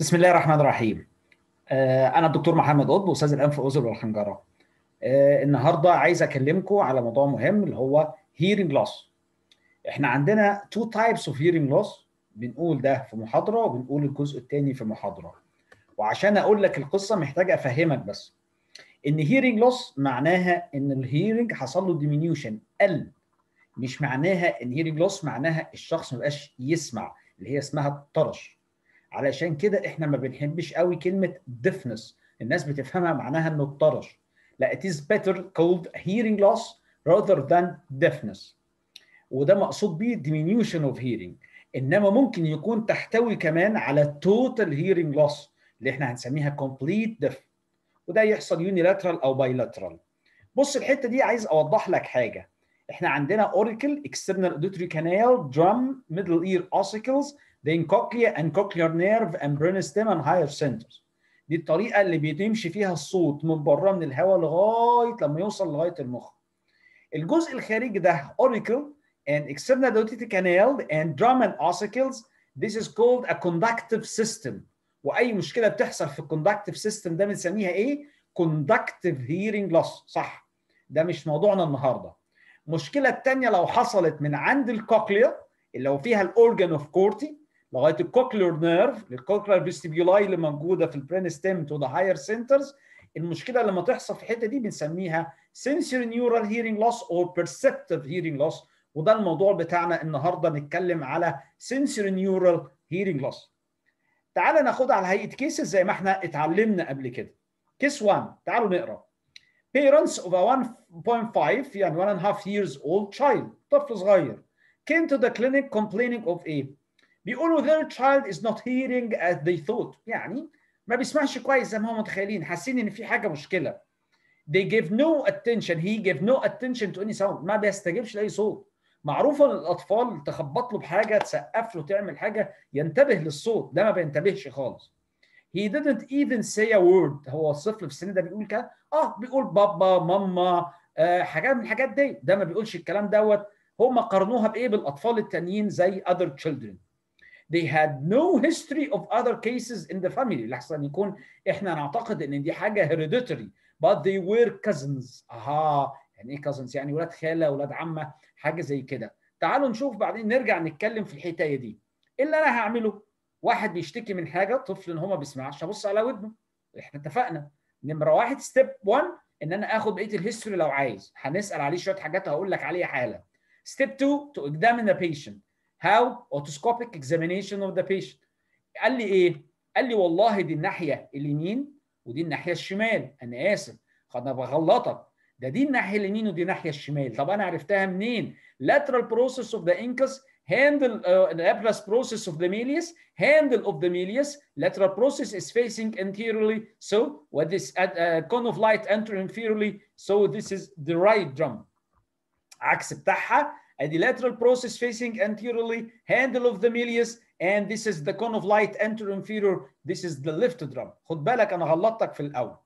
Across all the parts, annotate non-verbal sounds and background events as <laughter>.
بسم الله الرحمن الرحيم آه، انا الدكتور محمد قطب استاذ الانف واذن والحنجره آه، النهارده عايز اكلمكم على موضوع مهم اللي هو هيرنج لوس احنا عندنا تو تايبس اوف هيرنج لوس بنقول ده في محاضره وبنقول الجزء الثاني في محاضره وعشان اقول لك القصه محتاج افهمك بس ان هيرنج لوس معناها ان الهيرنج حصل له ديمينيوشن قل مش معناها ان هيرنج لوس معناها الشخص ما بقاش يسمع اللي هي اسمها الطرش علشان كده احنا ما بنحبش قوي كلمه deafness الناس بتفهمها معناها انه الطرش لا it is better called hearing loss rather than deafness وده مقصود بيه diminution of hearing انما ممكن يكون تحتوي كمان على total hearing loss اللي احنا هنسميها complete deaf وده يحصل unilateral او bilateral بص الحته دي عايز اوضح لك حاجه احنا عندنا اوريكل اكسترنال اوديتوري كانال درام ميدل اير اوسيكلز بين cochlea and cochlear nerve and brainstem and higher centers دي الطريقه اللي بيمشي فيها الصوت من بره من الهواء لغايه لما يوصل لغايه المخ الجزء الخارجي ده اوريكل and external auditory canal and drum and ossicles this is called a conductive system واي مشكله بتحصل في الكوندكتيف سيستم ده بنسميها ايه conductive hearing loss صح ده مش موضوعنا النهارده المشكله الثانيه لو حصلت من عند الكوكليا اللي هو فيها الاورجن اوف كورتي لغايه الكوكلير نيرف الكوكلير فيستيبيولاي اللي موجوده في البرين ستيم تو ذا هاير سنترز المشكله لما تحصل في الحته دي بنسميها سنسوري نيورال هيرنج لوس او بيرسبتيف هيرنج لوس وده الموضوع بتاعنا النهارده نتكلم على سنسوري نيورال هيرنج لوس تعال ناخدها على هيئه كيسز زي ما احنا اتعلمنا قبل كده كيس 1 تعالوا نقرا parents of a 1.5 يعني 1.5 years old child طفل صغير came to the clinic complaining of a بيقولوا their child is not hearing as they thought يعني ما بيسمعش كويس زي ما هم متخيلين حاسين ان في حاجه مشكله they give no attention he give no attention to any sound ما بيستجيبش لاي صوت معروف ان الاطفال تخبط له بحاجه تسقف له تعمل حاجه ينتبه للصوت ده ما بينتبهش خالص he didn't even say a word هو الصفر في السن ده بيقول كده اه بيقول بابا ماما آه حاجات من الحاجات دي ده ما بيقولش الكلام دوت هم قارنوها بايه بالاطفال التانيين زي other children they had no history of other cases in the family لحسن يكون احنا نعتقد ان دي حاجه hereditary but they were cousins اها يعني ايه cousins يعني ولاد خاله ولاد عمه حاجه زي كده تعالوا نشوف بعدين نرجع نتكلم في الحكايه دي إيه اللي انا هعمله واحد بيشتكي من حاجه طفل ان هو ما بيسمعش هبص على ودنه احنا اتفقنا نمره واحد ستيب 1 ان انا اخد بقيه الهيستوري لو عايز هنسال عليه شويه حاجات هقول لك عليها حالا ستيب 2 تو اكزامين ذا بيشنت how otoscopic examination of the patient قال لي ايه قال لي والله دي الناحيه اليمين ودي الناحيه الشمال انا اسف انا بغلطك ده دي الناحيه اليمين ودي الناحيه الشمال طب انا عرفتها منين lateral process of the incus handle uh, the aplas process of the malleus handle of the malleus lateral process is facing anteriorly so what is uh, uh cone of light enter inferiorly so this is the right drum عكس بتاعها Adilateral process facing anteriorly, handle of the milius, and this is the cone of light enter inferior, this is the left drum. خد بالك أنا غلطتك في الأول.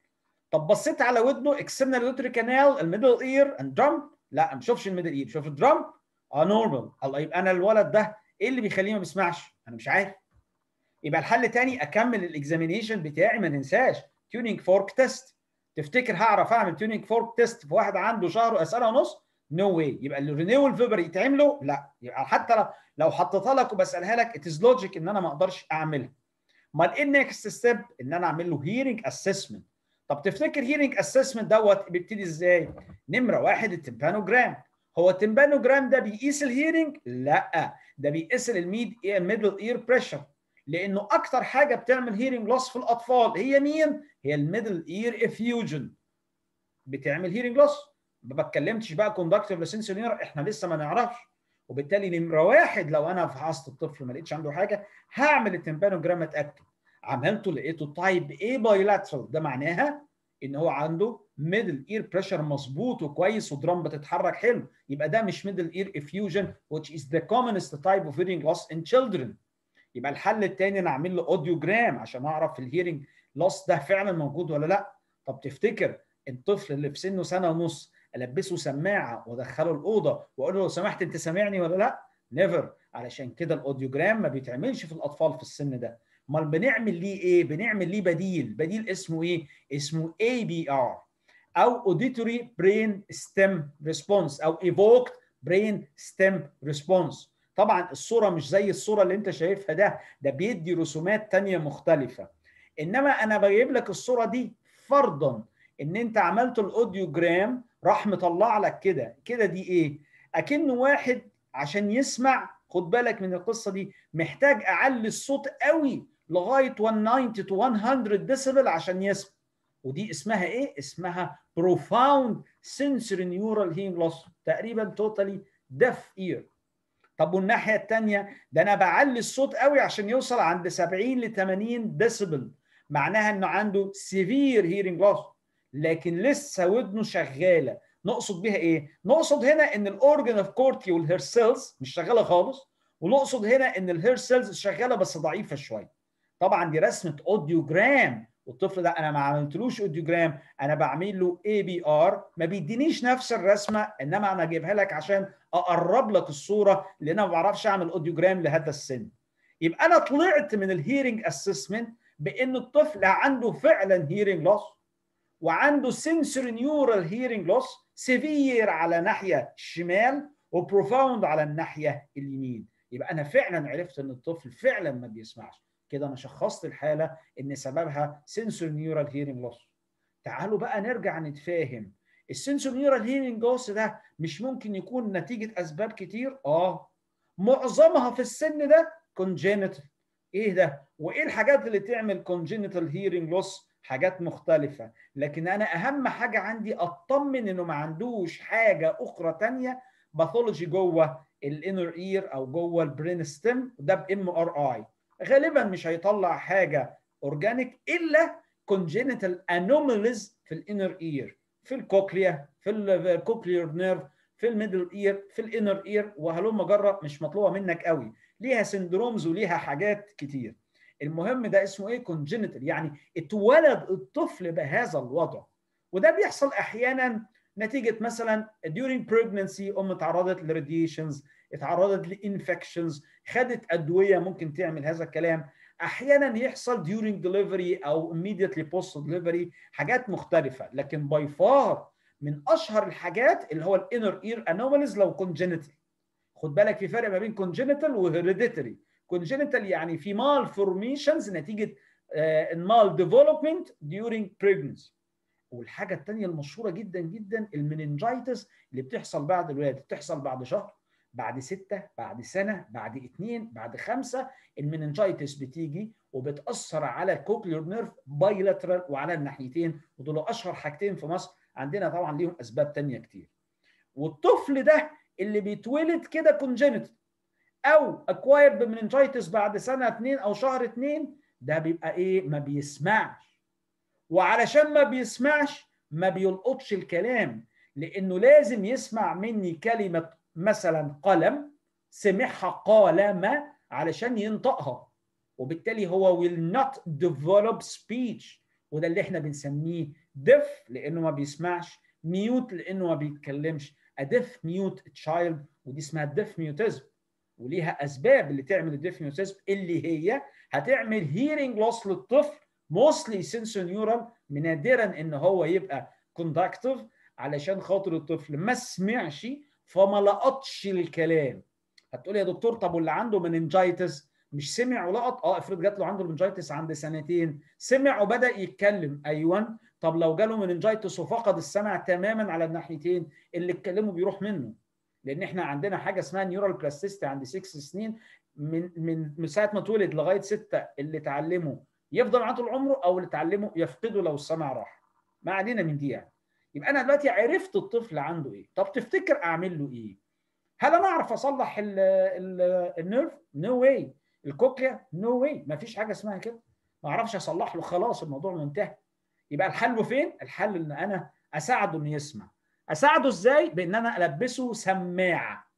طب بصيت على ودنه external auditory canal, الميدل ear and drum، لا ما بشوفش الميدل اير، بشوف الدرم اه نورمال، الله يبقى أنا الولد ده إيه اللي بيخليه ما بيسمعش؟ أنا مش عارف. يبقى الحل تاني أكمل الإكزامينيشن بتاعي ما ننساش تيونينج فورك تيست. تفتكر هعرف أعمل تيونينج فورك تيست في واحد عنده شهر وأسئلة ونص؟ نو no واي يبقى الرينيول فيبر يتعملوا لا يبقى حتى لو حطيتها لك وبسالها لك اتز لوجيك ان انا ما اقدرش اعملها امال ايه النكست ستيب ان انا اعمل له هيرنج اسسمنت طب تفتكر هيرنج اسسمنت دوت بيبتدي ازاي نمره واحد التمبانوجرام هو التمبانوجرام ده بيقيس الهيرنج لا ده بيقيس الميد ميدل اير بريشر لانه اكتر حاجه بتعمل هيرنج لوس في الاطفال هي مين هي الميدل اير افيوجن بتعمل هيرنج لوس ما بتكلمتش بقى كوندكتيف لاسنسيال احنا لسه ما نعرفش وبالتالي نمره واحد لو انا فحصت الطفل ما لقيتش عنده حاجه هعمل التمبانوجرام اتاكد عملته لقيته تايب اي بايلاترال ده معناها ان هو عنده ميدل اير بريشر مظبوط وكويس ودرام بتتحرك حلو يبقى ده مش ميدل اير افيوجن which is the commonest type of hearing loss in children يبقى الحل الثاني انا اعمل له اوديوجرام عشان اعرف الهيرنج لوس ده فعلا موجود ولا لا طب تفتكر الطفل اللي في سنه سنه ونص البسه سماعه وادخله الاوضه واقول له لو سمحت انت سامعني ولا لا نيفر علشان كده الاوديوجرام ما بيتعملش في الاطفال في السن ده امال بنعمل ليه ايه بنعمل ليه بديل بديل اسمه ايه اسمه اي بي ار او اوديتوري برين ستيم ريسبونس او ايفوكت برين ستيم ريسبونس. طبعا الصوره مش زي الصوره اللي انت شايفها ده ده بيدي رسومات ثانيه مختلفه انما انا بجيب لك الصوره دي فرضا ان انت عملت الاوديوجرام راح مطلع لك كده كده دي ايه اكنه واحد عشان يسمع خد بالك من القصه دي محتاج اعلي الصوت قوي لغايه 190 to 100 ديسيبل عشان يسمع ودي اسمها ايه اسمها profound sensory neural hearing loss تقريبا totally deaf ear طب والناحيه الثانيه ده انا بعلي الصوت قوي عشان يوصل عند 70 ل 80 ديسيبل معناها انه عنده سيفير هيرنج لوس لكن لسه ودنه شغاله نقصد بيها ايه نقصد هنا ان الاورجن اوف كورتي والهير سيلز مش شغاله خالص ونقصد هنا ان الهير سيلز شغاله بس ضعيفه شويه طبعا دي رسمه اوديوجرام والطفل ده انا ما عملتلوش اوديوجرام انا بعمل له اي بي ار ما بيدينيش نفس الرسمه انما انا اجيبها لك عشان اقرب لك الصوره لان انا ما بعرفش اعمل اوديوجرام لهذا السن يبقى انا طلعت من الهيرنج اسسمنت بان الطفل عنده فعلا هيرنج لوس وعنده سنسوري نيورال هيرنج لوس سيفير على ناحيه الشمال وبروفاوند على الناحيه اليمين يبقى انا فعلا عرفت ان الطفل فعلا ما بيسمعش كده انا شخصت الحاله ان سببها سنسور نيورال هيرنج لوس تعالوا بقى نرجع نتفاهم السنسور نيورال هيرنج لوس ده مش ممكن يكون نتيجه اسباب كتير اه معظمها في السن ده كونجينيتال ايه ده وايه الحاجات اللي تعمل كونجينيتال هيرنج لوس حاجات مختلفة لكن أنا أهم حاجة عندي أطمن إنه ما عندوش حاجة أخرى تانية باثولوجي جوه الانر اير أو جوه البرين ستيم ده بام ار اي غالبا مش هيطلع حاجة أورجانيك إلا congenital anomalies في الانر اير في الكوكليا في الكوكليور نيرف في الميدل اير في الانر اير وهلوم جرة مش مطلوبة منك قوي ليها سندرومز وليها حاجات كتير المهم ده اسمه ايه كونجنتال يعني اتولد الطفل بهذا الوضع وده بيحصل احيانا نتيجه مثلا during pregnancy ام اتعرضت لراديشنز اتعرضت لانفكشنز خدت ادويه ممكن تعمل هذا الكلام احيانا يحصل during delivery او immediately post delivery حاجات مختلفه لكن باي فار من اشهر الحاجات اللي هو الانر اير انوماليز لو كونجنتال خد بالك في فرق ما بين كونجنتال وهيريديتري congenital يعني في malformations نتيجه آه، mal ديفلوبمنت during pregnancy والحاجه الثانيه المشهوره جدا جدا المننجايتس اللي بتحصل بعد الولاده بتحصل بعد شهر بعد ستة بعد سنة بعد اتنين بعد خمسة المننجايتس بتيجي وبتأثر على الكوكلير نيرف بايلاترال وعلى الناحيتين ودول أشهر حاجتين في مصر عندنا طبعا ليهم أسباب تانية كتير والطفل ده اللي بيتولد كده كونجنتال او اكوايرد بمننجايتس بعد سنه اتنين او شهر اتنين ده بيبقى ايه ما بيسمعش وعلشان ما بيسمعش ما بيلقطش الكلام لانه لازم يسمع مني كلمه مثلا قلم سمعها قلم علشان ينطقها وبالتالي هو will not develop speech وده اللي احنا بنسميه deaf لانه ما بيسمعش ميوت لانه ما بيتكلمش a deaf mute child ودي اسمها deaf mutism وليها اسباب اللي تعمل الديفنيوسيسم اللي هي هتعمل هيرنج لوس للطفل موستلي سنسو نيورال نادرا ان هو يبقى كوندكتيف علشان خاطر الطفل ما سمعش فما لقطش الكلام هتقول يا دكتور طب واللي عنده منينجايتس مش سمع ولقط اه افرض جات له عنده المننجايتس عند سنتين سمع وبدا يتكلم ايوه طب لو جاله منينجايتس وفقد السمع تماما على الناحيتين اللي اتكلمه بيروح منه لان احنا عندنا حاجه اسمها نيورال بلاستيستي عند 6 سنين من من من ساعه ما اتولد لغايه 6 اللي اتعلمه يفضل معاه طول عمره او اللي اتعلمه يفقده لو السمع راح ما علينا من دي يعني يبقى انا دلوقتي عرفت الطفل عنده ايه طب تفتكر اعمل له ايه هل انا اعرف اصلح ال النيرف نو واي الكوكليا نو واي ما فيش حاجه اسمها كده ما اعرفش اصلح له خلاص الموضوع منتهي يبقى الحل فين الحل ان انا اساعده انه يسمع اساعده ازاي بان انا البسه سماعه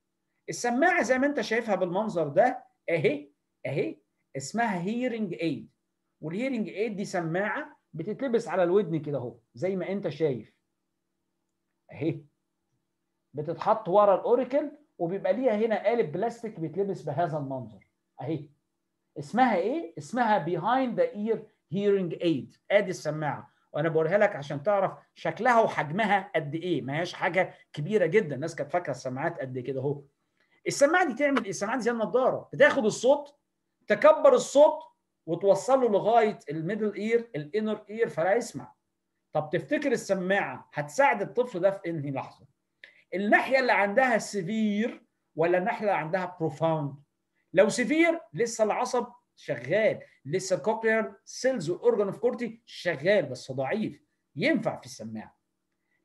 السماعه زي ما انت شايفها بالمنظر ده اهي اهي اسمها هيرنج ايد والهيرنج ايد دي سماعه بتتلبس على الودن كده اهو زي ما انت شايف اهي بتتحط ورا الاوريكل وبيبقى ليها هنا قالب بلاستيك بيتلبس بهذا المنظر اهي اسمها ايه اسمها بيهايند ذا اير هيرنج ايد ادي السماعه وانا بقولها لك عشان تعرف شكلها وحجمها قد ايه ما هياش حاجه كبيره جدا الناس كانت فاكره السماعات قد كده اهو السماعه دي تعمل إيه؟ السماعه دي زي النضاره بتاخد الصوت تكبر الصوت وتوصله لغايه الميدل اير الانر اير فلا يسمع طب تفتكر السماعه هتساعد الطفل ده في انهي لحظه الناحيه اللي عندها سيفير ولا الناحيه اللي عندها بروفاوند لو سيفير لسه العصب شغال لسه الكوكليار سيلز والاورجن اوف كورتي شغال بس ضعيف ينفع في السماعه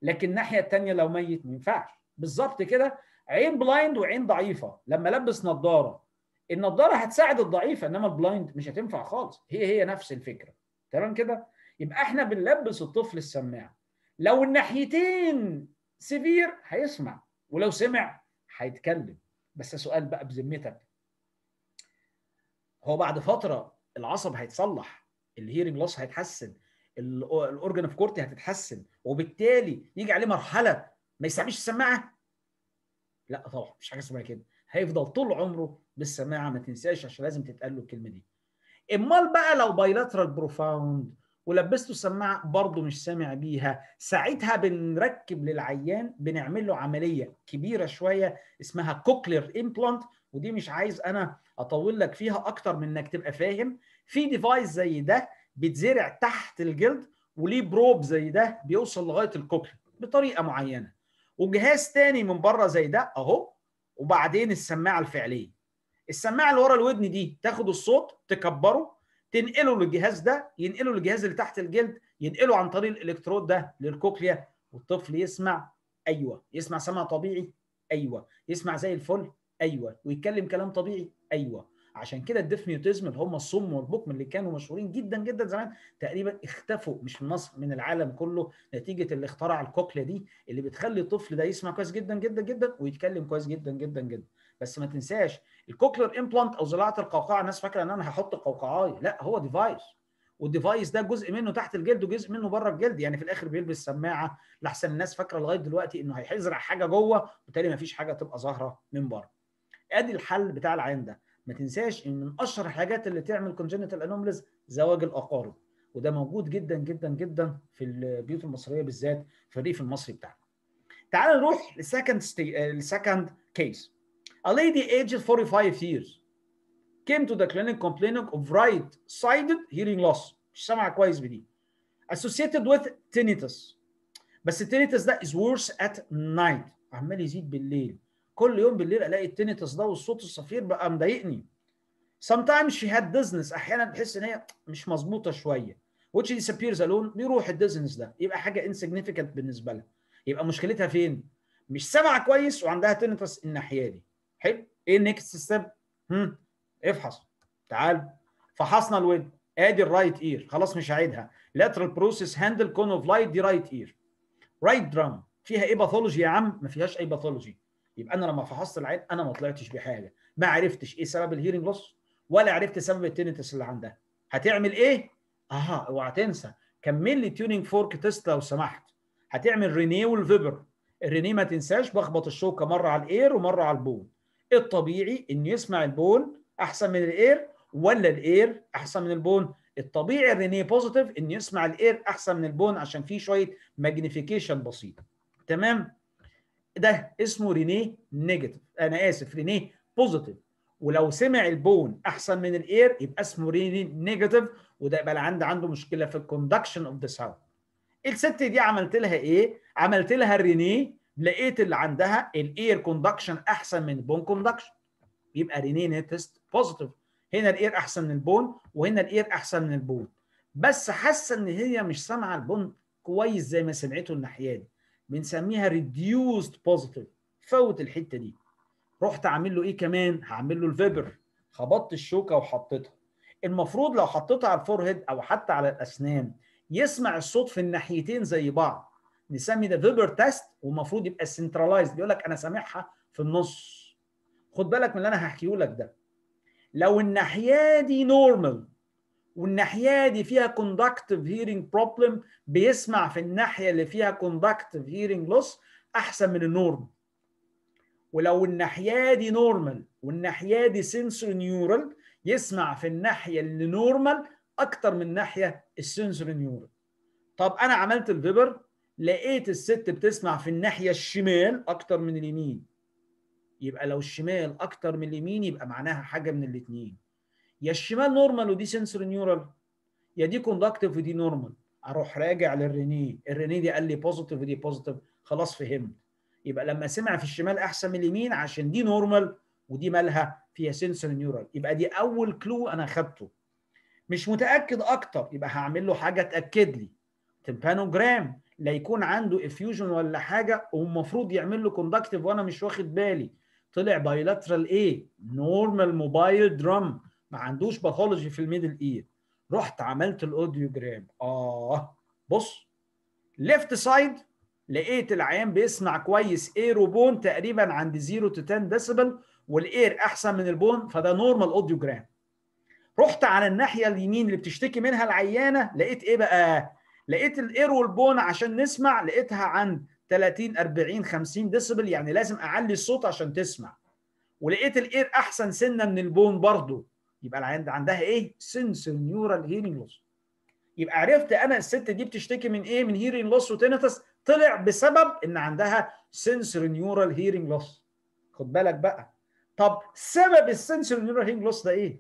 لكن الناحيه الثانيه لو ميت ما ينفعش بالظبط كده عين بلايند وعين ضعيفه لما البس نظاره النظاره هتساعد الضعيفه انما البلايند مش هتنفع خالص هي هي نفس الفكره تمام كده يبقى احنا بنلبس الطفل السماعه لو الناحيتين سيفير هيسمع ولو سمع هيتكلم بس سؤال بقى بذمتك هو بعد فتره العصب هيتصلح الهيرنج لوس هيتحسن الاورجن اوف كورتي هتتحسن وبالتالي يجي عليه مرحله ما يستعملش السماعه لا طبعا مش حاجه اسمها كده هيفضل طول عمره بالسماعه ما تنساش عشان لازم تتقال له الكلمه دي امال بقى لو بايلاترال بروفاوند ولبسته السماعه برضه مش سامع بيها ساعتها بنركب للعيان بنعمل له عمليه كبيره شويه اسمها كوكلير امبلانت ودي مش عايز انا اطول لك فيها اكتر من انك تبقى فاهم في ديفايس زي ده بيتزرع تحت الجلد وليه بروب زي ده بيوصل لغايه الكوكل بطريقه معينه وجهاز تاني من بره زي ده اهو وبعدين السماعه الفعليه السماعه اللي ورا الودن دي تاخد الصوت تكبره تنقله للجهاز ده ينقله للجهاز اللي تحت الجلد ينقله عن طريق الالكترود ده للكوكليا والطفل يسمع ايوه يسمع سمع طبيعي ايوه يسمع زي الفل ايوه ويتكلم كلام طبيعي ايوه عشان كده الديفنيوتيزم اللي هم الصم والبكم اللي كانوا مشهورين جدا جدا زمان تقريبا اختفوا مش في مصر من العالم كله نتيجه اللي اخترع الكوكلة دي اللي بتخلي الطفل ده يسمع كويس جدا جدا جدا ويتكلم كويس جدا جدا جدا بس ما تنساش الكوكلر امبلانت او زراعه القوقعه الناس فاكره ان انا هحط قوقعاي لا هو ديفايس والديفايس ده جزء منه تحت الجلد وجزء منه بره الجلد يعني في الاخر بيلبس سماعه لاحسن الناس فاكره لغايه دلوقتي انه هيزرع حاجه جوه وبالتالي ما فيش حاجه تبقى ظاهره من بره ادي الحل بتاع العين ده ما تنساش ان من اشهر الحاجات اللي تعمل كونجنتال انوملز زواج الاقارب وده موجود جدا جدا جدا في البيوت المصريه بالذات في الريف المصري بتاعنا تعال نروح للسكند ستي... السكند آه، كيس A lady aged 45 years came to the clinic complaining of right-sided hearing loss مش سامعه كويس بدي associated with tinnitus بس التينيتس ده is worse at night عمال يزيد بالليل كل يوم بالليل الاقي التنتس ده والصوت الصفير بقى مضايقني sometimes she had dizziness احيانا بحس ان هي مش مظبوطه شويه which disappears alone بيروح الديزنس ده يبقى حاجه insignificant بالنسبه لها يبقى مشكلتها فين مش سامعه كويس وعندها تنتس الناحيه دي حلو ايه النكست ستيب هم افحص تعال فحصنا الود ادي الرايت اير خلاص مش هعيدها lateral process handle cone of light دي رايت اير رايت درام فيها ايه باثولوجي يا عم ما فيهاش اي باثولوجي يبقى انا لما فحصت العين انا ما طلعتش بحاجه ما عرفتش ايه سبب الهيرنج لوس ولا عرفت سبب التينتس اللي عندها هتعمل ايه اها اوعى تنسى كمل لي تيونينج فورك تيست لو سمحت هتعمل رينيه والفيبر الرينيه ما تنساش بخبط الشوكه مره على الاير ومره على البون الطبيعي ان يسمع البون احسن من الاير ولا الاير احسن من البون الطبيعي الرينيه بوزيتيف ان يسمع الاير احسن من البون عشان في شويه ماجنيفيكيشن بسيط تمام ده اسمه رينيه نيجاتيف انا اسف رينيه بوزيتيف ولو سمع البون احسن من الاير يبقى اسمه رينيه نيجاتيف وده يبقى عنده عنده مشكله في الكوندكشن اوف ذا ساوند الست دي عملت لها ايه عملت لها الرينيه لقيت اللي عندها الاير كوندكشن احسن من البون كوندكشن يبقى رينيه تيست بوزيتيف هنا الاير احسن من البون وهنا الاير احسن من البون بس حاسه ان هي مش سامعه البون كويس زي ما سمعته الناحيه دي بنسميها ريديوست بوزيتيف فوت الحته دي رحت عامل له ايه كمان هعمل له الفيبر خبطت الشوكه وحطيتها المفروض لو حطيتها على الفور هيد او حتى على الاسنان يسمع الصوت في الناحيتين زي بعض نسمي ده فيبر تيست ومفروض يبقى سنترلايزد يقول لك انا سامعها في النص خد بالك من اللي انا هحكيه لك ده لو الناحيه دي نورمال والناحيه دي فيها كوندكتيف هيرنج بروبلم بيسمع في الناحيه اللي فيها كوندكتيف هيرنج لوس احسن من النورم ولو الناحيه دي نورمال والناحيه دي سنسور نيورال يسمع في الناحيه اللي نورمال اكتر من الناحيه السنسور نيورال طب انا عملت الفيبر لقيت الست بتسمع في الناحيه الشمال اكتر من اليمين يبقى لو الشمال اكتر من اليمين يبقى معناها حاجه من الاثنين يا الشمال نورمال ودي سنسور نيورال يا دي كوندكتيف ودي نورمال اروح راجع للرينيه الرينيه دي قال لي بوزيتيف ودي بوزيتيف خلاص فهمت يبقى لما سمع في الشمال احسن من اليمين عشان دي نورمال ودي مالها فيها سنسور نيورال يبقى دي اول كلو انا خدته مش متاكد اكتر يبقى هعمل له حاجه تاكد لي تمبانوجرام لا يكون عنده افيوجن ولا حاجه ومفروض يعمل له كوندكتيف وانا مش واخد بالي طلع بايلاترال ايه نورمال موبايل درام ما عندوش باثولوجي في الميدل اير رحت عملت الاوديو جرام اه بص ليفت سايد لقيت العيان بيسمع كويس اير وبون تقريبا عند 0 تو 10 ديسيبل والاير احسن من البون فده نورمال اوديو جرام رحت على الناحيه اليمين اللي بتشتكي منها العيانه لقيت ايه بقى لقيت الاير والبون عشان نسمع لقيتها عند 30 40 50 ديسيبل يعني لازم اعلي الصوت عشان تسمع ولقيت الاير احسن سنه من البون برضه يبقى العيان عندها ايه؟ سنسور نيورال هيرنج لوس يبقى عرفت انا الست دي بتشتكي من ايه؟ من هيرنج لوس وتينتس طلع بسبب ان عندها سنسور نيورال هيرنج لوس خد بالك بقى طب سبب السنسور نيورال هيرنج لوس ده ايه؟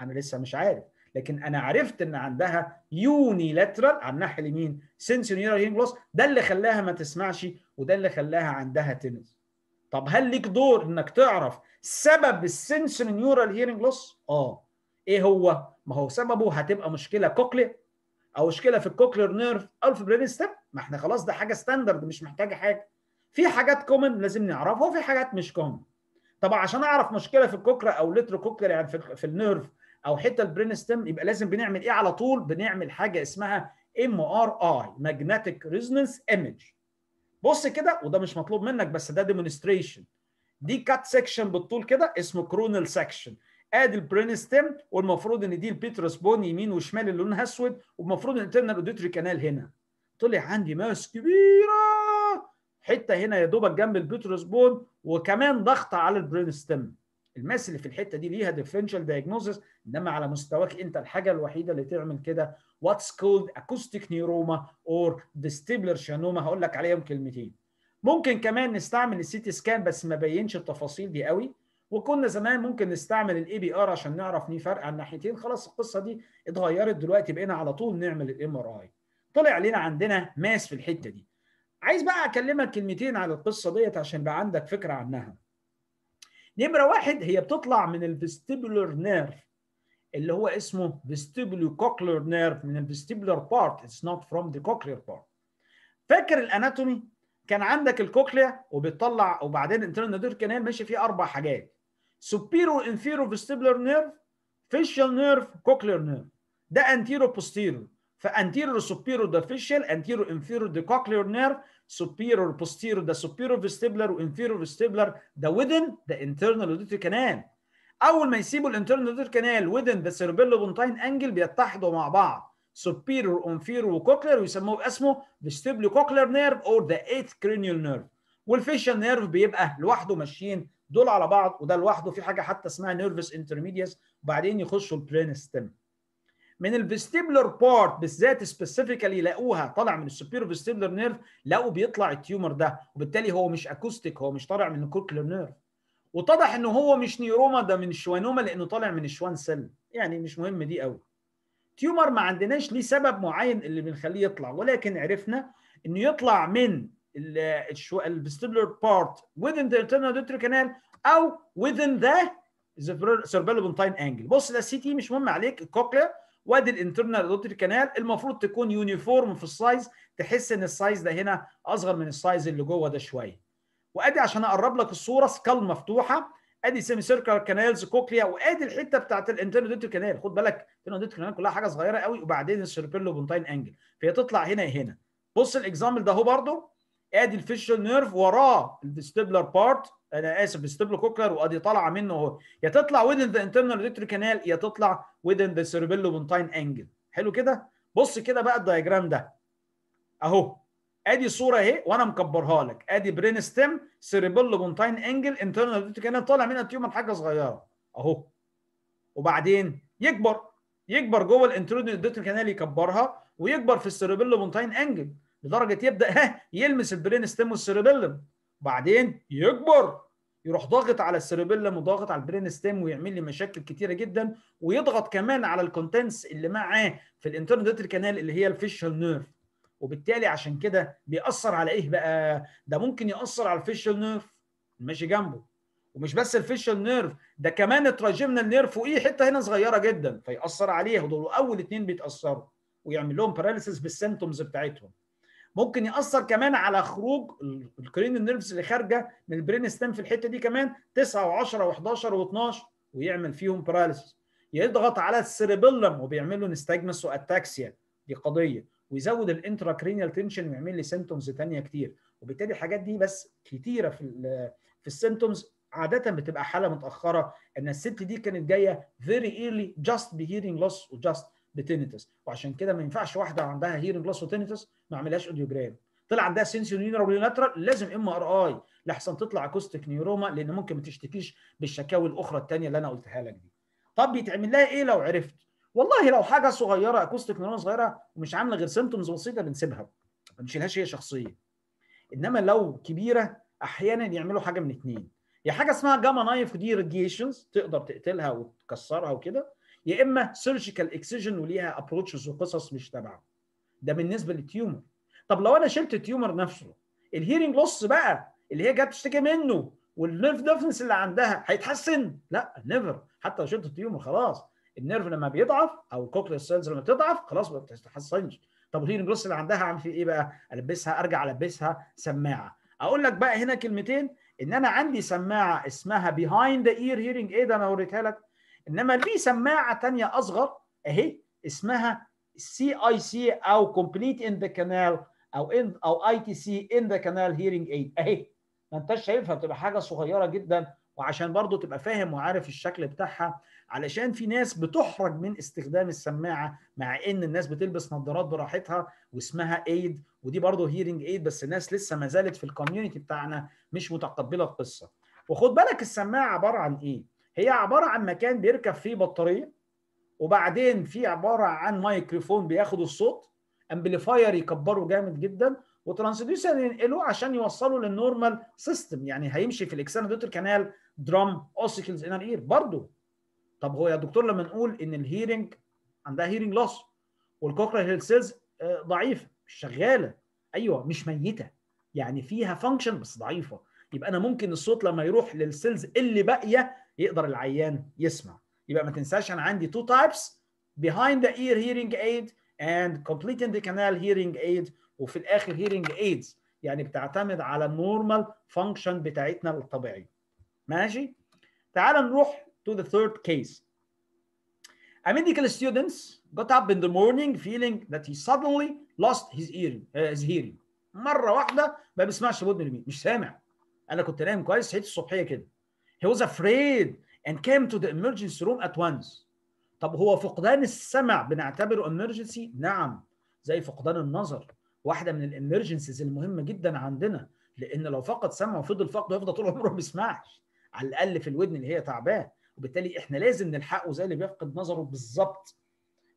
انا لسه مش عارف لكن انا عرفت ان عندها يوني لاترال على الناحيه اليمين سنسور نيورال هيرنج لوس ده اللي خلاها ما تسمعش وده اللي خلاها عندها تنس طب هل ليك دور انك تعرف سبب السنسوري نيورال هيرنج لوس؟ اه ايه هو؟ ما هو سببه هتبقى مشكله كوكلي او مشكله في الكوكلير نيرف او في برين ستيب ما احنا خلاص ده حاجه ستاندرد مش محتاجه حاجه في حاجات كومن لازم نعرفها وفي حاجات مش كومن طب عشان اعرف مشكله في الكوكرا او لتر كوكلير يعني في, في النيرف او حته البرين ستيم يبقى لازم بنعمل ايه على طول بنعمل حاجه اسمها ام ار اي ماجنتيك ريزونانس ايمج بص كده وده مش مطلوب منك بس ده ديمونستريشن دي كات سيكشن بالطول كده اسمه كرونال سيكشن ادي البرين ستيم والمفروض ان دي البيترس بون يمين وشمال اللي لونها اسود والمفروض ان الانترنال اوديتري كانال هنا طلع عندي ماس كبيره حته هنا يا دوبك جنب البيترس بون وكمان ضغط على البرين ستيم الماس اللي في الحته دي ليها ديفرنشال دايجنوزس انما على مستواك انت الحاجه الوحيده اللي تعمل كده واتس كولد اكوستيك نيروما اور ديستيبلر شانوما هقول لك عليهم كلمتين ممكن كمان نستعمل السي تي سكان بس ما بينش التفاصيل دي قوي وكنا زمان ممكن نستعمل الاي بي ار عشان نعرف نفرق على الناحيتين خلاص القصه دي اتغيرت دلوقتي بقينا على طول نعمل الام ار اي طلع لنا عندنا ماس في الحته دي عايز بقى اكلمك كلمتين على القصه ديت عشان بقى عندك فكره عنها نمره واحد هي بتطلع من الفيستيبولر نيرف اللي هو اسمه فيستيبولو cochlear نيرف من الفيستيبولر بارت اتس نوت فروم ذا cochlear بارت فاكر الاناتومي كان عندك الكوكليا وبتطلع وبعدين انترنال نادور كانال ماشي فيه اربع حاجات سوبيرو انفيرو فيستيبولر نيرف فيشال نيرف كوكلير نيرف ده انتيرو بوستيرو فانتيرور سوبيرو ده فيشل انتيرور انفيرو ده كوكلير نيرف سوبيرور بوستيرو ده سوبيرو فيستيبلر وانفيرو فيستيبلر ده ويدن ده انترنال اوديتري كانال اول ما يسيبوا الانترنال اوديتري كانال ويدن ده سيربيلو بونتاين انجل بيتحدوا مع بعض سوبيرو انفيرو وكوكلير ويسموه اسمه فيستيبلو كوكلير نيرف اور ذا ايت كرينيال نيرف والفيشال نيرف بيبقى لوحده ماشيين دول على بعض وده لوحده في حاجه حتى اسمها نيرفس انترميديس وبعدين يخشوا البرين ستيم من الفيستيبلر بارت بالذات سبيسيفيكالي لقوها طالع من السوبير فيستيبلر نيرف لقوا بيطلع التيومر ده وبالتالي هو مش اكوستيك هو مش طالع من الكوكلر نيرف واتضح ان هو مش نيروما ده من الشوانوما لانه طالع من الشوان سيل يعني مش مهم دي قوي تيومر ما عندناش ليه سبب معين اللي بنخليه يطلع ولكن عرفنا انه يطلع من الفيستيبلر بارت within the internal auditory كانال او within the cerebellum بنتاين انجل بص ده السي تي مش مهم عليك الكوكلر وادي الانترنال روتري كانال المفروض تكون يونيفورم في السايز تحس ان السايز ده هنا اصغر من السايز اللي جوه ده شويه وادي عشان اقرب لك الصوره سكال مفتوحه ادي سيمي سيركلر كانالز كوكليا وادي الحته بتاعت الانترنال روتري كانال خد بالك الانترنال روتري كانال كلها حاجه صغيره قوي وبعدين السيركلو بونتاين انجل فهي تطلع هنا هنا بص الاكزامبل ده اهو برده ادي الفيشل نيرف وراه الفيستبلر بارت انا اسف فيستبلر كوكلر وادي طالعه منه اهو يا تطلع ويذن ذا انترنال auditory كانال يا تطلع ذا سيربيلو بونتاين انجل حلو كده بص كده بقى الدايجرام ده اهو ادي صوره اهي وانا مكبرها لك ادي برين ستيم سيربيلو بونتاين انجل انترنال اوديتوري كانال طالع منها تيومر حاجه صغيره اهو وبعدين يكبر يكبر جوه الانترنال اوديتوري كانال يكبرها ويكبر في السيربيلو بونتاين انجل لدرجه يبدا ها يلمس البرين ستيم والسيربيلم بعدين يكبر يروح ضاغط على السيربيلم وضاغط على البرين ستيم ويعمل لي مشاكل كتيره جدا ويضغط كمان على الكونتنس اللي معاه في الانترنت كانال اللي هي الفيشال نيرف وبالتالي عشان كده بيأثر على ايه بقى؟ ده ممكن يأثر على الفيشال نيرف ماشي جنبه ومش بس الفيشال نيرف ده كمان التراجيمنال نيرف فوقيه حته هنا صغيره جدا فيأثر عليه ودول اول اثنين بيتأثروا ويعمل لهم باراليسيس بالسيمتومز بتاعتهم ممكن ياثر كمان على خروج الكرين نيرفز اللي خارجه من البرين ستيم في الحته دي كمان 9 و10 و11 و12 ويعمل فيهم باراليسيس يضغط على السيربيلم وبيعمل له نستجمس واتاكسيا دي قضيه ويزود الانتراكرينيال تنشن ويعمل لي سيمتومز ثانيه كتير وبالتالي الحاجات دي بس كتيره في في السيمتومز عاده بتبقى حاله متاخره ان الست دي كانت جايه فيري ايرلي جاست بهيرنج لوس وجاست بتينيتس وعشان كده ما ينفعش واحده عندها هيرنج بلس وتينيتس ما اعملهاش اوديوجرام طلع عندها سنسيو نيوروليناترال لازم ام ار اي لحسن تطلع اكوستيك نيوروما لان ممكن ما تشتكيش بالشكاوي الاخرى الثانيه اللي انا قلتها لك دي طب بيتعمل لها ايه لو عرفت والله لو حاجه صغيره اكوستيك نيوروما صغيره ومش عامله غير سيمتومز بسيطه بنسيبها ما بنشيلهاش هي شخصيا انما لو كبيره احيانا يعملوا حاجه من اثنين يا حاجه اسمها جاما نايف دي راديشنز تقدر تقتلها وتكسرها وكده يا اما سيرجيكال اكسجن وليها ابروتشز وقصص مش تبعه ده بالنسبه للتيومر طب لو انا شلت التيومر نفسه الهيرنج لوس بقى اللي هي جت تشتكي منه والنيرف ديفنس اللي عندها هيتحسن لا نيفر حتى لو شلت التيومر خلاص النيرف لما بيضعف او الكوكلي سيلز لما بتضعف خلاص ما بتتحسنش طب الهيرنج لوس اللي عندها عامل فيه ايه بقى البسها ارجع البسها سماعه اقول لك بقى هنا كلمتين ان انا عندي سماعه اسمها بيهايند ذا اير هيرنج ده انا وريتها لك انما في سماعه ثانيه اصغر اهي اسمها سي اي سي او كومبليت ان ذا كانال او ان او اي تي سي ان ذا كانال هيرنج ايد اهي ما انتش شايفها بتبقى حاجه صغيره جدا وعشان برضو تبقى فاهم وعارف الشكل بتاعها علشان في ناس بتحرج من استخدام السماعه مع ان الناس بتلبس نظارات براحتها واسمها ايد ودي برضو هيرنج ايد بس الناس لسه ما زالت في الكوميونتي بتاعنا مش متقبله القصه وخد بالك السماعه عباره عن ايه هي عباره عن مكان بيركب فيه بطاريه وبعدين في عباره عن مايكروفون بياخد الصوت امبليفاير يكبره جامد جدا وترانسديوسر ينقله عشان يوصله للنورمال سيستم يعني هيمشي في الاكسترنال دوتر كانال درام اوسيكلز انر اير برضه طب هو يا دكتور لما نقول ان الهيرنج عندها هيرنج لوس هيل سيلز ضعيفه مش شغاله ايوه مش ميته يعني فيها فانكشن بس ضعيفه يبقى انا ممكن الصوت لما يروح للسيلز اللي باقيه يقدر العيان يسمع يبقى ما تنساش انا عندي تو تايبس behind the ear hearing aid and completing the canal hearing aid وفي الاخر hearing aids يعني بتعتمد على النورمال فانكشن بتاعتنا الطبيعيه ماشي تعال نروح to the third case a medical student got up in the morning feeling that he suddenly lost his hearing uh, his hearing مره واحده ما بيسمعش بودن اليمين مش سامع انا كنت نايم كويس صحيت الصبحيه كده He was afraid and came to the emergency room at once. طب هو فقدان السمع بنعتبره emergency؟ نعم زي فقدان النظر واحده من الامرجنسيز المهمه جدا عندنا لان لو فقد سمعه وفضل فقده هيفضل طول عمره ما بيسمعش على الاقل في الودن اللي هي تعباه وبالتالي احنا لازم نلحقه زي اللي بيفقد نظره بالظبط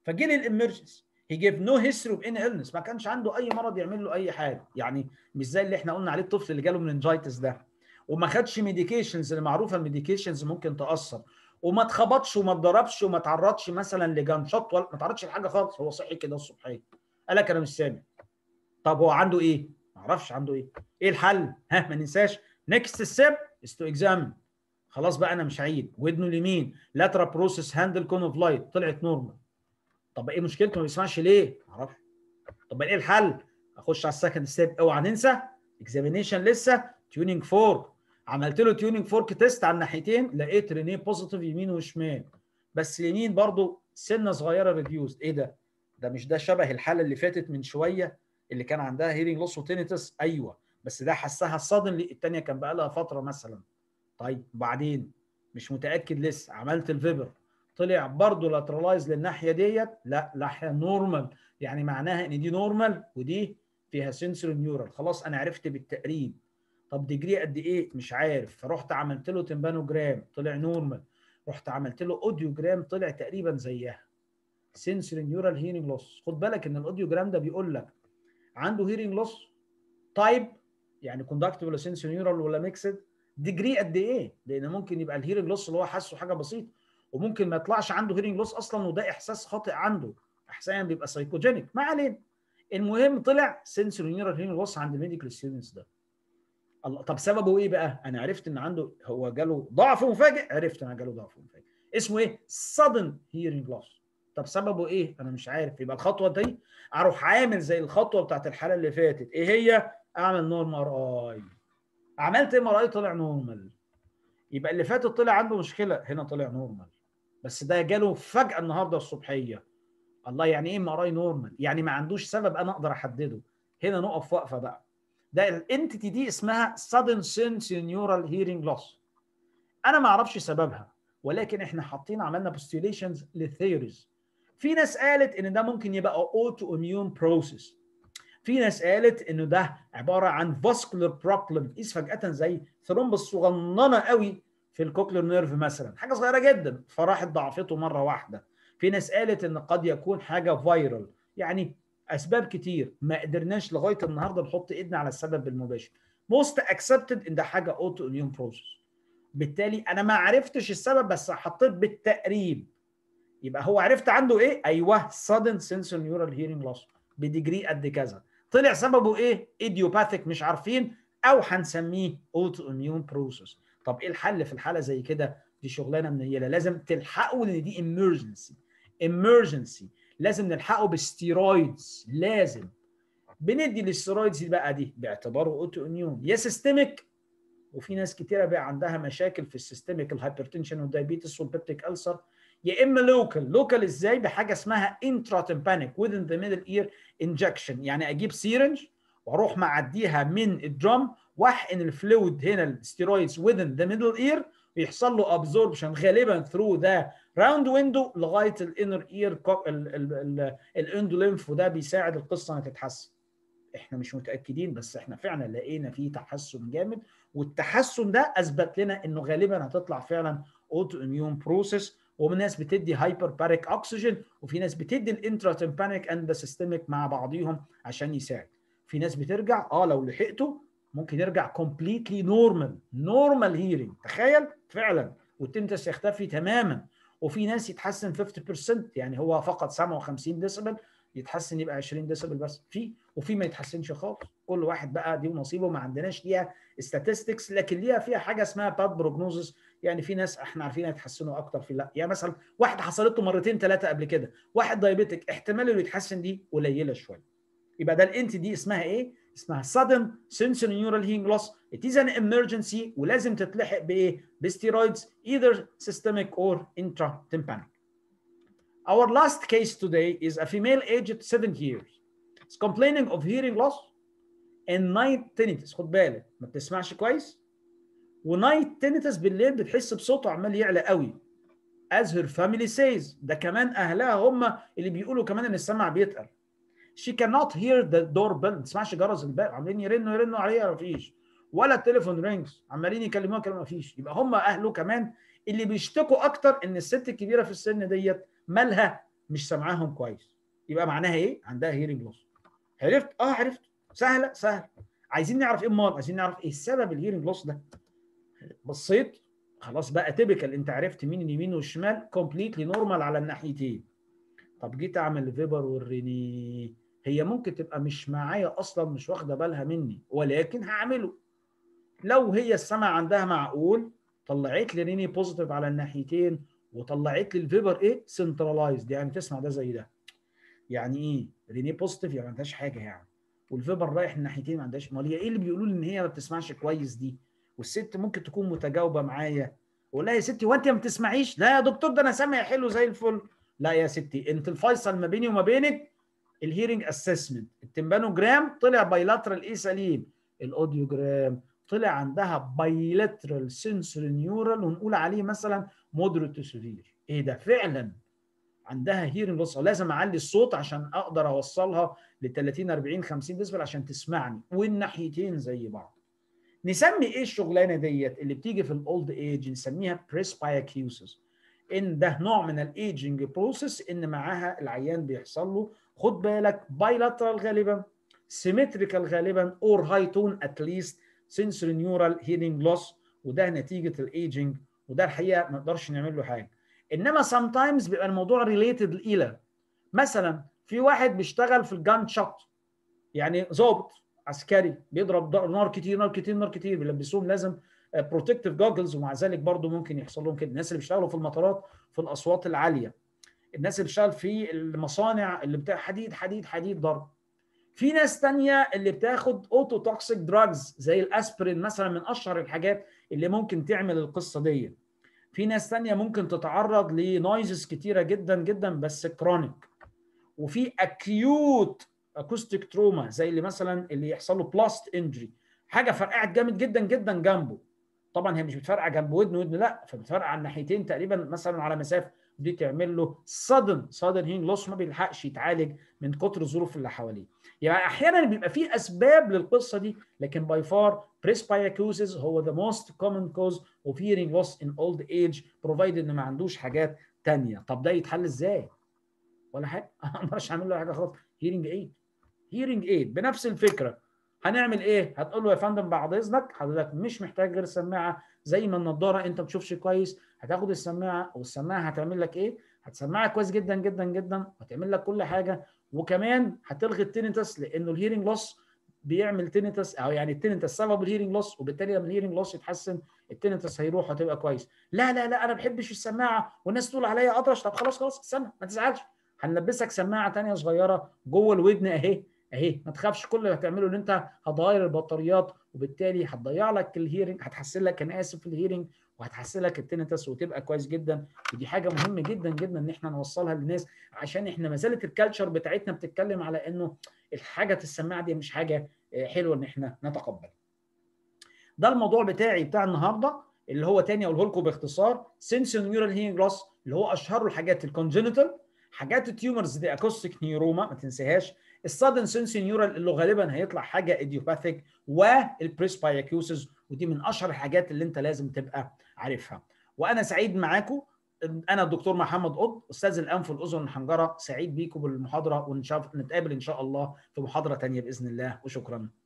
فجه لي الامرجنسي هي جيف نو هيستوري اوف اني ايلنس ما كانش عنده اي مرض يعمل له اي حاجه يعني مش زي اللي احنا قلنا عليه الطفل اللي جاله مننجايتس ده وما خدش ميديكيشنز معروفه الميديكيشنز ممكن تاثر وما اتخبطش وما اتضربش وما اتعرضش مثلا لجان شوت ولا ما اتعرضش لحاجه خالص هو صحي كده الصبحيه قال لك انا مش سامع طب هو عنده ايه؟ ما اعرفش عنده ايه؟ ايه الحل؟ ها ما ننساش نيكست ستيب از تو اكزامن خلاص بقى انا مش عيد ودنه اليمين لاترا بروسس هاندل كون اوف لايت طلعت نورمال طب ايه مشكلته ما بيسمعش ليه؟ ما اعرفش طب ايه الحل؟ اخش على السكند ستيب اوعى ننسى اكزامينيشن لسه تيونينج فور عملت له تيونينج فورك تيست على الناحيتين لقيت رينيه بوزيتيف يمين وشمال بس يمين برضو سنه صغيره ريديوست ايه ده ده مش ده شبه الحاله اللي فاتت من شويه اللي كان عندها هيرنج لوس وتينيتس ايوه بس ده حسها صادن الثانيه كان بقى لها فتره مثلا طيب وبعدين مش متاكد لسه عملت الفيبر طلع برضه لاترالايز للناحيه ديت لا ناحيه نورمال يعني معناها ان دي نورمال ودي فيها سنسور نيورال خلاص انا عرفت بالتقريب طب ديجري قد ايه مش عارف فرحت عملت له تمبانوجرام طلع نورمال رحت عملت له اوديوجرام طلع تقريبا زيها سنسري نيورال هيرنج لوس خد بالك ان الاوديوجرام ده بيقول لك عنده هيرنج لوس تايب يعني كوندكتيف ولا سنسري نيورال ولا ميكسد ديجري قد ايه لان ممكن يبقى الهيرنج لوس اللي هو حاسه حاجه بسيطه وممكن ما يطلعش عنده هيرنج لوس اصلا وده احساس خاطئ عنده احسانا بيبقى سايكوجينيك ما علينا المهم طلع سنسوري نيورال هيرنج لوس عند الميديكال ستودنتس ده طب سببه ايه بقى؟ انا عرفت ان عنده هو جاله ضعف مفاجئ عرفت انا جاله ضعف مفاجئ اسمه ايه؟ sudden hearing loss طب سببه ايه؟ انا مش عارف يبقى الخطوه دي اروح عامل زي الخطوه بتاعت الحاله اللي فاتت ايه هي؟ اعمل نورمال اي عملت ام ار اي طلع نورمال يبقى اللي فاتت طلع عنده مشكله هنا طلع نورمال بس ده جاله فجاه النهارده الصبحيه الله يعني ايه ام ار اي نورمال؟ يعني ما عندوش سبب انا اقدر احدده هنا نقف وقفه بقى ده الانتيتي دي اسمها sudden neural hearing loss انا ما اعرفش سببها ولكن احنا حاطين عملنا postulations للثيوريز في ناس قالت ان ده ممكن يبقى اوتو اميون بروسيس في ناس قالت انه ده عباره عن فاسكولار بروبلم قيس فجاه زي ثرومبس صغننه قوي في الكوكلر نيرف مثلا حاجه صغيره جدا فراحت ضعفته مره واحده في ناس قالت ان قد يكون حاجه فايرال يعني اسباب كتير ما قدرناش لغايه النهارده نحط ايدنا على السبب المباشر موست اكسبتد ان ده حاجه اوتو اميون بروسس بالتالي انا ما عرفتش السبب بس حطيت بالتقريب يبقى هو عرفت عنده ايه ايوه سادن سنسور نيورال هيرنج لوس بديجري قد كذا طلع سببه ايه ايديوباثيك مش عارفين او هنسميه اوتو اميون بروسس طب ايه الحل في الحاله زي كده دي شغلانه منيله لازم تلحقوا لان دي emergency emergency لازم نلحقه بالستيرويدز لازم بندي الاسترويدز بقى دي باعتباره اوتو اميون يا سيستميك وفي ناس كتيره بقى عندها مشاكل في السيستميك الهايبرتنشن والدايبيتس والبيبتيك ألسر يا اما لوكال لوكال ازاي بحاجه اسمها انترا تمبانيك within ذا ميدل اير انجكشن يعني اجيب سيرنج واروح معديها من الدرم واحقن الفلويد هنا الاسترويدز within ذا ميدل اير بيحصل له ابزوربشن غالبا ثرو ذا راوند ويندو لغايه الانر اير الاندولينف وده بيساعد القصه انها تتحسن احنا مش متاكدين بس احنا فعلا لقينا فيه تحسن جامد والتحسن ده اثبت لنا انه غالبا هتطلع فعلا اوتو اميون بروسيس وناس بتدي هايبر باريك اوكسجين وفي ناس بتدي الانترا تمبانيك اند سيستميك مع بعضيهم عشان يساعد في ناس بترجع اه لو لحقته ممكن يرجع كومبليتلي نورمال نورمال هيرنج تخيل فعلا والتنتس يختفي تماما وفي ناس يتحسن 50% يعني هو فقط سمعه 50 ديسيبل يتحسن يبقى 20 ديسيبل بس في وفي ما يتحسنش خالص كل واحد بقى دي ونصيبه ما عندناش ليها statistics لكن ليها فيها حاجه اسمها باد بروجنوزس يعني في ناس احنا عارفين يتحسنوا اكتر في لا يعني مثلا واحد حصلت له مرتين ثلاثه قبل كده واحد دايبيتك احتمال انه يتحسن دي قليله شويه يبقى ده الانت دي اسمها ايه اسمها sudden sensory neural hearing loss it is an emergency ولازم تتلحق بايه بستيرويدز either systemic or intratympanic our last case today is a female aged 7 years is complaining of hearing loss and night tinnitus خد بالك ما بتسمعش كويس ونايت tinnitus بالليل بتحس بصوته عمال يعلى قوي as her family says ده كمان اهلها هم اللي بيقولوا كمان ان السمع بيتقل she cannot hear the doorbell ما تسمعش جرس الباب عمالين يرنوا يرنوا عليها ما فيش ولا التليفون رينجز عمالين يكلموها كلام ما فيش يبقى هم اهله كمان اللي بيشتكوا اكتر ان الست الكبيره في السن ديت مالها مش سامعاهم كويس يبقى معناها ايه عندها هيرنج لوس عرفت اه عرفت سهله سهله عايزين نعرف ايه امال عايزين نعرف ايه السبب الهيرنج لوس ده بصيت خلاص بقى تيبيكال انت عرفت مين اليمين والشمال كومبليتلي نورمال على الناحيتين طب جيت اعمل فيبر والرينيه هي ممكن تبقى مش معايا اصلا مش واخده بالها مني ولكن هعمله لو هي السمع عندها معقول طلعت لي ريني بوزيتيف على الناحيتين وطلعت لي الفيبر ايه سنترلايزد يعني تسمع ده زي ده يعني ايه ريني بوزيتيف يعني ما عندهاش حاجه يعني والفيبر رايح الناحيتين ما عندهاش امال هي ايه اللي بيقولوا لي ان هي ما بتسمعش كويس دي والست ممكن تكون متجاوبه معايا اقول لها يا ستي وانت ما بتسمعيش لا يا دكتور ده انا سامع حلو زي الفل لا يا ستي انت الفيصل ما بيني وما بينك الهيرنج اسسمنت التمبانوجرام طلع بايلاترال ايه سليم الاوديوجرام طلع عندها بايلاترال سنسوري نيورال ونقول عليه مثلا مودريت سيفير ايه ده فعلا عندها هيرنج لوس لازم اعلي الصوت عشان اقدر اوصلها ل 30 40 50 ديسبل عشان تسمعني والناحيتين زي بعض نسمي ايه الشغلانه ديت اللي بتيجي في الاولد ايج نسميها بريسبايكيوسس ان ده نوع من الايجنج بروسيس ان معاها العيان بيحصل له خد بالك bilateral غالبا symmetrical غالبا or high tone at least sensory neural hearing loss وده نتيجه الايجنج وده الحقيقه ما نقدرش نعمل له حاجه انما sometimes بيبقى الموضوع ريليتد الى مثلا في واحد بيشتغل في الجان شوت يعني ظابط عسكري بيضرب نار كتير نار كتير نار كتير بيلبسوهم لازم بروتكتيف آه، جوجلز ومع ذلك برضه ممكن يحصل لهم كده الناس اللي بيشتغلوا في المطارات في الاصوات العاليه الناس اللي بتشتغل في المصانع اللي بتاع حديد حديد حديد ضرب في ناس تانية اللي بتاخد اوتو توكسيك دراجز زي الاسبرين مثلا من اشهر الحاجات اللي ممكن تعمل القصه دي في ناس تانية ممكن تتعرض لنويزز كتيرة جدا جدا بس كرونيك وفي اكيوت اكوستيك تروما زي اللي مثلا اللي يحصل له بلاست انجري حاجه فرقعت جامد جدا جدا جنبه طبعا هي مش بتفرقع جنب ودن ودن لا فبتفرقع على الناحيتين تقريبا مثلا على مسافه دي تعمل له صدن صدن هين لوس ما بيلحقش يتعالج من كتر الظروف اللي حواليه يعني احيانا بيبقى في اسباب للقصه دي لكن باي فار بريسباياكوزز هو ذا موست كومن كوز اوف هيرنج لوس ان اولد ايج بروفايد ان ما عندوش حاجات ثانيه طب ده يتحل ازاي ولا حاجه انا <laughs> مش اعمل له حاجه خالص هيرنج ايد هيرنج ايد بنفس الفكره هنعمل ايه هتقول له يا فندم بعد اذنك حضرتك مش محتاج غير سماعه زي ما النضاره انت ما بتشوفش كويس هتاخد السماعه والسماعه هتعمل لك ايه؟ هتسمعك كويس جدا جدا جدا وهتعمل لك كل حاجه وكمان هتلغي التينيتس لانه الهيرنج لوس بيعمل تينيتس او يعني التينيتس سبب الهيرنج لوس وبالتالي لما الهيرنج لوس يتحسن التينيتس هيروح وهتبقى كويس لا لا لا انا ما بحبش السماعه والناس تقول عليا اطرش طب خلاص خلاص استنى ما تزعلش هنلبسك سماعه ثانيه صغيره جوه الودن اهي اهي ما تخافش كل اللي هتعمله ان انت هتغير البطاريات وبالتالي هتضيع لك الهيرنج هتحسن لك انا اسف الهيرنج وهتحسنك التنتس وتبقى كويس جدا ودي حاجه مهمه جدا جدا ان احنا نوصلها للناس عشان احنا ما زالت الكالتشر بتاعتنا بتتكلم على انه الحاجه السماعه دي مش حاجه آه، حلوه ان احنا نتقبلها. ده الموضوع بتاعي بتاع النهارده اللي هو تاني اقوله لكم باختصار سنس نيورال هيرنج لوس اللي هو اشهر الحاجات الكونجنتال حاجات التيومرز دي اكوستيك نيوروما ما تنساهاش السادن سنس نيورال اللي غالبا هيطلع حاجه ايديوباثيك والبريسباياكيوسز ودي من اشهر الحاجات اللي انت لازم تبقى عارفها وانا سعيد معاكم انا الدكتور محمد قط استاذ الانف والاذن والحنجره سعيد بيكم بالمحاضره ونتقابل ان شاء الله في محاضره ثانيه باذن الله وشكرا